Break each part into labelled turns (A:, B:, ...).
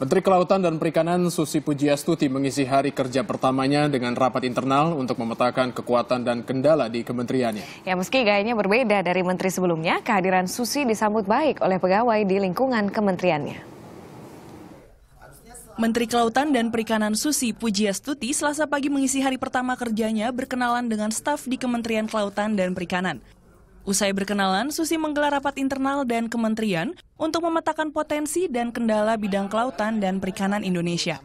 A: Menteri Kelautan dan Perikanan Susi Pujiastuti mengisi hari kerja pertamanya dengan rapat internal untuk memetakan kekuatan dan kendala di kementeriannya.
B: Ya, meski gayanya berbeda dari menteri sebelumnya, kehadiran Susi disambut baik oleh pegawai di lingkungan kementeriannya.
C: Menteri Kelautan dan Perikanan Susi Pujiastuti selasa pagi mengisi hari pertama kerjanya berkenalan dengan staf di Kementerian Kelautan dan Perikanan. Usai berkenalan, Susi menggelar rapat internal dan kementerian untuk memetakan potensi dan kendala bidang kelautan dan perikanan Indonesia.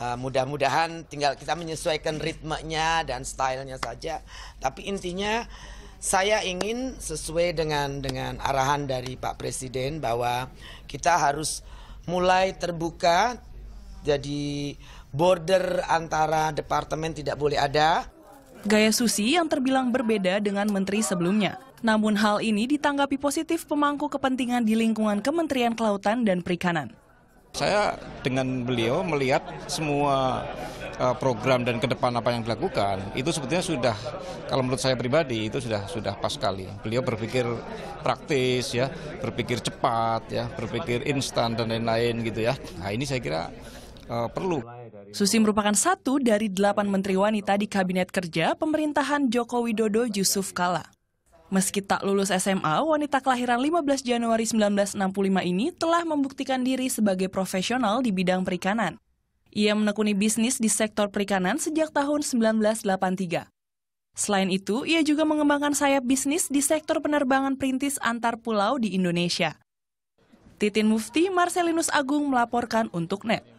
D: Uh, mudah-mudahan tinggal kita menyesuaikan ritmenya dan stylenya saja. Tapi intinya saya ingin sesuai dengan dengan arahan dari Pak Presiden bahwa kita harus mulai terbuka jadi border antara departemen tidak boleh ada.
C: Gaya Susi yang terbilang berbeda dengan menteri sebelumnya. Namun hal ini ditanggapi positif pemangku kepentingan di lingkungan Kementerian Kelautan dan Perikanan.
A: Saya dengan beliau melihat semua eh, program dan ke depan apa yang dilakukan itu sebetulnya sudah kalau menurut saya pribadi itu sudah sudah pas sekali. Beliau berpikir praktis ya, berpikir cepat ya, berpikir instan dan lain-lain gitu ya. Nah, ini saya kira uh, perlu.
C: Susi merupakan satu dari delapan menteri wanita di Kabinet Kerja Pemerintahan Joko Widodo Yusuf Kala. Meski tak lulus SMA, wanita kelahiran 15 Januari 1965 ini telah membuktikan diri sebagai profesional di bidang perikanan. Ia menekuni bisnis di sektor perikanan sejak tahun 1983. Selain itu, ia juga mengembangkan sayap bisnis di sektor penerbangan perintis antar pulau di Indonesia. Titin Mufti, Marcelinus Agung melaporkan untuk NET.